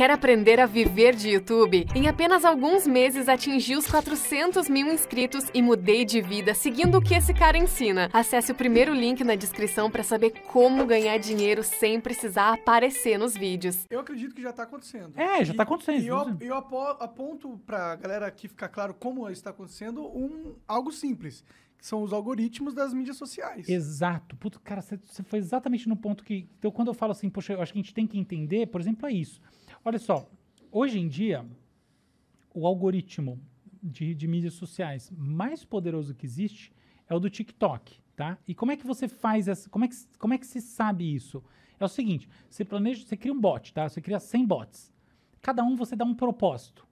Quer aprender a viver de YouTube? Em apenas alguns meses atingi os 400 mil inscritos e mudei de vida seguindo o que esse cara ensina. Acesse o primeiro link na descrição para saber como ganhar dinheiro sem precisar aparecer nos vídeos. Eu acredito que já está acontecendo. É, já está acontecendo. E eu, eu aponto para a galera aqui ficar claro como está acontecendo um, algo simples são os algoritmos das mídias sociais. Exato. Puto, cara, você foi exatamente no ponto que. Então, quando eu falo assim, poxa, eu acho que a gente tem que entender, por exemplo, é isso. Olha só, hoje em dia, o algoritmo de, de mídias sociais mais poderoso que existe é o do TikTok, tá? E como é que você faz essa, como é que como é que se sabe isso? É o seguinte, você planeja, você cria um bot, tá? Você cria 100 bots. Cada um você dá um propósito.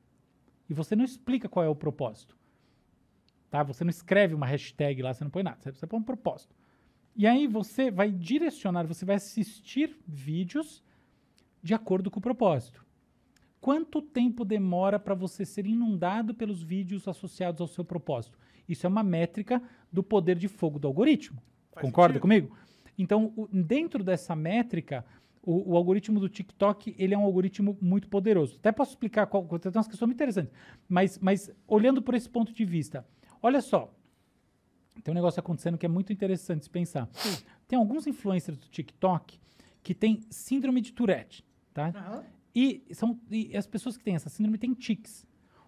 E você não explica qual é o propósito. Tá? Você não escreve uma hashtag lá, você não põe nada, você, você põe um propósito. E aí você vai direcionar, você vai assistir vídeos de acordo com o propósito. Quanto tempo demora para você ser inundado pelos vídeos associados ao seu propósito? Isso é uma métrica do poder de fogo do algoritmo. Faz Concorda sentido. comigo? Então, o, dentro dessa métrica, o, o, algoritmo do TikTok ele é um algoritmo muito poderoso. Até posso explicar qual. Tem umas questões muito interessantes. Mas, mas olhando por esse ponto de vista, olha só. Tem um negócio acontecendo que é muito interessante se pensar. Tem alguns influencers do TikTok que têm síndrome de Tourette tá? Uhum. E, são, e as pessoas que têm essa síndrome têm tics.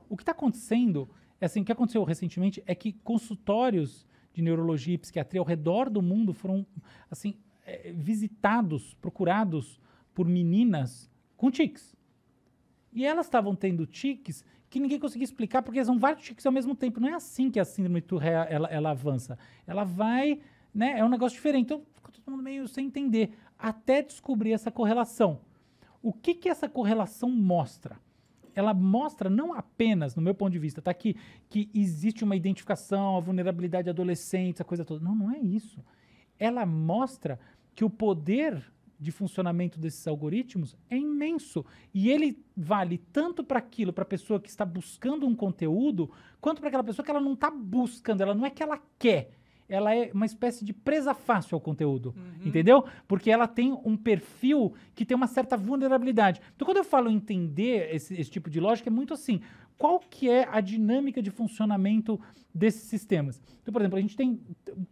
O que está acontecendo, é assim, o que aconteceu recentemente é que consultórios de neurologia e psiquiatria ao redor do mundo foram, assim, é, visitados, procurados por meninas com tics. E elas estavam tendo tiques que ninguém conseguia explicar, porque são vários tiques ao mesmo tempo. Não é assim que a síndrome Tourette ela, ela avança. Ela vai, né? É um negócio diferente. Então, ficou todo mundo meio sem entender. Até descobrir essa correlação. O que, que essa correlação mostra? Ela mostra não apenas, no meu ponto de vista, tá aqui, que existe uma identificação, a vulnerabilidade adolescente, essa coisa toda. Não, não é isso. Ela mostra que o poder de funcionamento desses algoritmos é imenso. E ele vale tanto para aquilo, para a pessoa que está buscando um conteúdo, quanto para aquela pessoa que ela não está buscando, ela não é que ela quer ela é uma espécie de presa fácil ao conteúdo, uhum. entendeu? Porque ela tem um perfil que tem uma certa vulnerabilidade. Então, quando eu falo entender esse, esse tipo de lógica, é muito assim qual que é a dinâmica de funcionamento desses sistemas. Então, por exemplo, a gente tem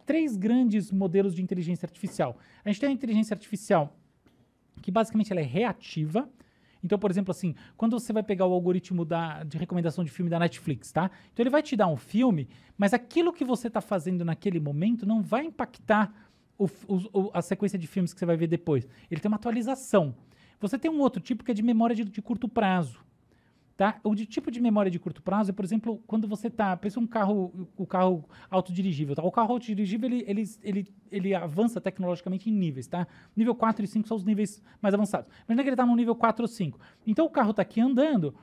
três grandes modelos de inteligência artificial. A gente tem a inteligência artificial que basicamente ela é reativa, então, por exemplo, assim, quando você vai pegar o algoritmo da, de recomendação de filme da Netflix, tá? Então ele vai te dar um filme, mas aquilo que você está fazendo naquele momento não vai impactar o, o, a sequência de filmes que você vai ver depois. Ele tem uma atualização. Você tem um outro tipo que é de memória de, de curto prazo. Tá? O de tipo de memória de curto prazo é, por exemplo, quando você tá, pensa um carro, o carro autodirigível, tá? O carro autodirigível, ele, ele, ele, ele avança tecnologicamente em níveis, tá? Nível 4 e 5 são os níveis mais avançados. Imagina que ele está no nível 4 ou 5. Então o carro está aqui andando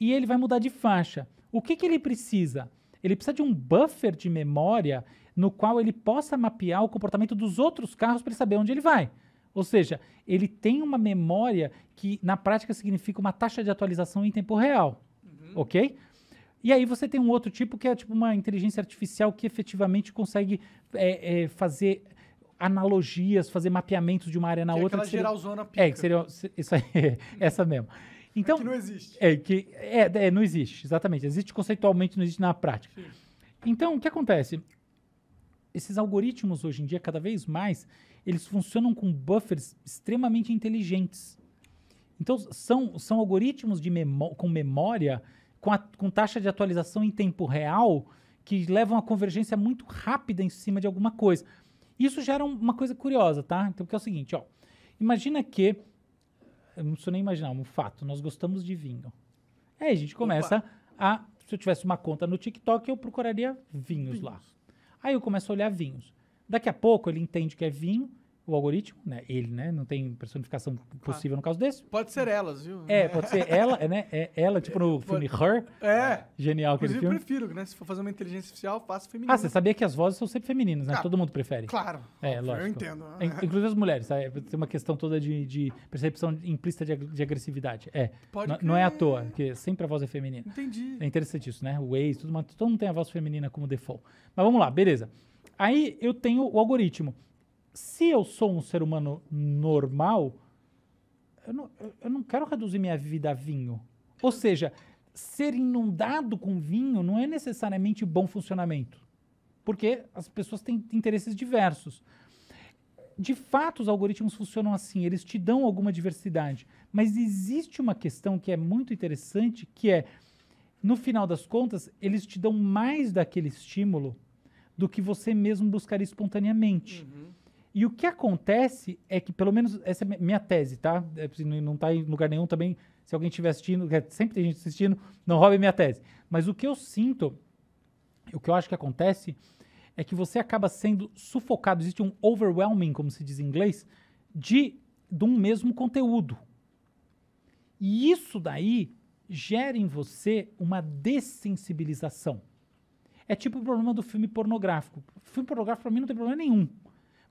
e ele vai mudar de faixa. O que que ele precisa? Ele precisa de um buffer de memória no qual ele possa mapear o comportamento dos outros carros para ele saber onde ele vai. Ou seja, ele tem uma memória que na prática significa uma taxa de atualização em tempo real, uhum. ok? E aí você tem um outro tipo que é tipo uma inteligência artificial que efetivamente consegue é, é, fazer analogias, fazer mapeamentos de uma área na que é outra. É aquela seria... geralzona pica. É, que seria é, isso aí, essa mesmo. É então, é que não existe. É, que, é, é, não existe, exatamente. Existe conceitualmente, não existe na prática. Sim. Então, o que acontece? esses algoritmos hoje em dia, cada vez mais, eles funcionam com buffers extremamente inteligentes. Então, são, são algoritmos de memó com memória, com, a, com taxa de atualização em tempo real, que levam a convergência muito rápida em cima de alguma coisa. Isso gera uma coisa curiosa, tá? Então, porque é o seguinte, ó. Imagina que... Eu não preciso nem imaginar, um fato. Nós gostamos de vinho. Aí a gente começa Opa. a... Se eu tivesse uma conta no TikTok, eu procuraria vinhos. vinhos. lá. Aí eu começo a olhar vinhos. Daqui a pouco ele entende que é vinho, o algoritmo, né? Ele, né? Não tem personificação possível ah, no caso desse. Pode ser elas, viu? É, pode ser ela, né? É ela, tipo no filme pode... Her. É. Genial aquele filme. eu prefiro, né? Se for fazer uma inteligência artificial, faço feminino. Ah, você sabia que as vozes são sempre femininas, né? Ah, Todo mundo prefere. Claro. É, lógico. Eu entendo. É, inclusive as mulheres, sabe? Tem uma questão toda de, de percepção implícita de, de agressividade. É. Pode não é à toa, porque sempre a voz é feminina. Entendi. É interessante isso, né? O Waze, tudo, mas todo mundo tem a voz feminina como default. Mas vamos lá, beleza. Aí eu tenho o algoritmo se eu sou um ser humano normal, eu não, eu não quero reduzir minha vida a vinho. Ou seja, ser inundado com vinho não é necessariamente bom funcionamento, porque as pessoas têm interesses diversos. De fato, os algoritmos funcionam assim, eles te dão alguma diversidade, mas existe uma questão que é muito interessante, que é, no final das contas, eles te dão mais daquele estímulo do que você mesmo buscaria espontaneamente. Uhum. E o que acontece é que, pelo menos, essa é minha tese, tá? É, não está em lugar nenhum também. Se alguém estiver assistindo, sempre tem gente assistindo, não roube minha tese. Mas o que eu sinto, o que eu acho que acontece, é que você acaba sendo sufocado. Existe um overwhelming, como se diz em inglês, de, de um mesmo conteúdo. E isso daí gera em você uma dessensibilização. É tipo o problema do filme pornográfico. O filme pornográfico, para mim, não tem problema nenhum.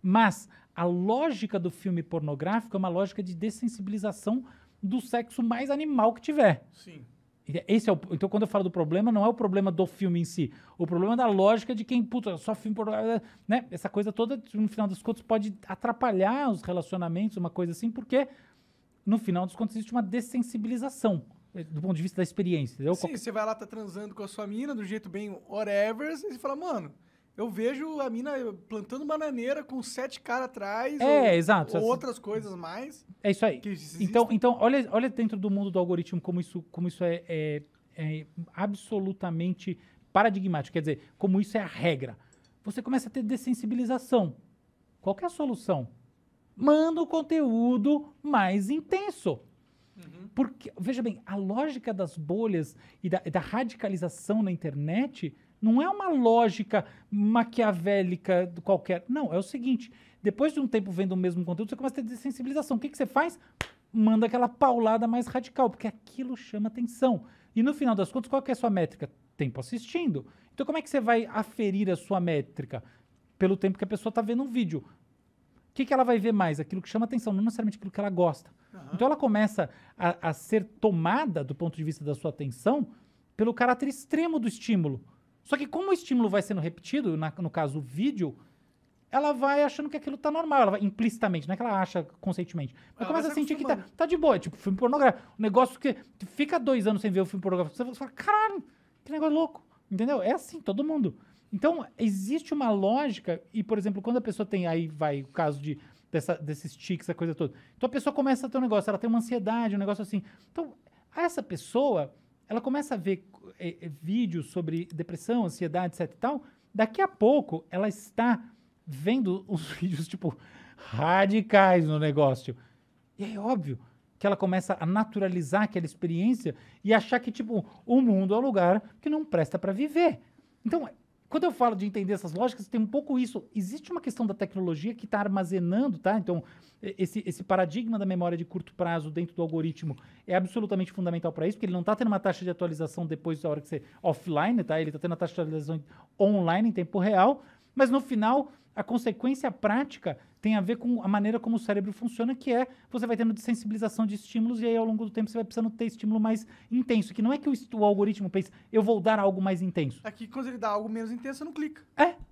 Mas a lógica do filme pornográfico é uma lógica de dessensibilização do sexo mais animal que tiver. Sim. É, esse é o, então, quando eu falo do problema, não é o problema do filme em si. O problema é da lógica de quem, puta, só filme pornográfico. Eh, né? Essa coisa toda, no final das contas pode atrapalhar os relacionamentos, uma coisa assim, porque no final dos contas existe uma dessensibilização eh, do ponto de vista da experiência. Entendeu? Sim, Qual... você vai lá, tá transando com a sua mina, do jeito bem whatever, e você fala, mano, eu vejo a mina plantando bananeira com sete caras atrás. É, ou, exato. Ou assim. outras coisas mais. É isso aí. Então, então olha, olha dentro do mundo do algoritmo como isso, como isso é, é, é absolutamente paradigmático. Quer dizer, como isso é a regra. Você começa a ter dessensibilização. Qual é a solução? Manda o conteúdo mais intenso. Uhum. Porque, veja bem, a lógica das bolhas e da, da radicalização na internet não é uma lógica maquiavélica qualquer. Não, é o seguinte: depois de um tempo vendo o mesmo conteúdo, você começa a ter desensibilização. O que, que você faz? Manda aquela paulada mais radical, porque aquilo chama atenção. E no final das contas, qual que é a sua métrica? Tempo assistindo. Então, como é que você vai aferir a sua métrica? Pelo tempo que a pessoa está vendo um vídeo. O que, que ela vai ver mais? Aquilo que chama atenção, não necessariamente aquilo que ela gosta. Uhum. Então ela começa a, a ser tomada do ponto de vista da sua atenção pelo caráter extremo do estímulo. Só que como o estímulo vai sendo repetido, na, no caso o vídeo, ela vai achando que aquilo tá normal, ela vai, implicitamente, não é que ela acha conscientemente. Mas ela começa a sentir que tá, tá de boa, é tipo filme pornográfico. o negócio que fica dois anos sem ver o filme pornográfico, você fala, caralho, que negócio louco, entendeu? É assim, todo mundo. Então, existe uma lógica, e por exemplo, quando a pessoa tem, aí vai o caso de, dessa, desses tics, essa coisa toda. Então a pessoa começa a ter um negócio, ela tem uma ansiedade, um negócio assim. Então, essa pessoa, ela começa a ver é, é, vídeos sobre depressão, ansiedade, etc e tal, daqui a pouco ela está vendo os vídeos, tipo, radicais no negócio. E é óbvio que ela começa a naturalizar aquela experiência e achar que, tipo, o mundo é um lugar que não presta para viver. Então, quando eu falo de entender essas lógicas, tem um pouco isso. Existe uma questão da tecnologia que está armazenando, tá? Então, esse, esse paradigma da memória de curto prazo dentro do algoritmo é absolutamente fundamental para isso, porque ele não está tendo uma taxa de atualização depois da hora que você offline, tá? Ele está tendo uma taxa de atualização online em tempo real, mas no final, a consequência prática tem a ver com a maneira como o cérebro funciona, que é você vai tendo desensibilização de estímulos e aí ao longo do tempo você vai precisando ter estímulo mais intenso. Que não é que o, o algoritmo pense, eu vou dar algo mais intenso. É que quando ele dá algo menos intenso, você não clica. É,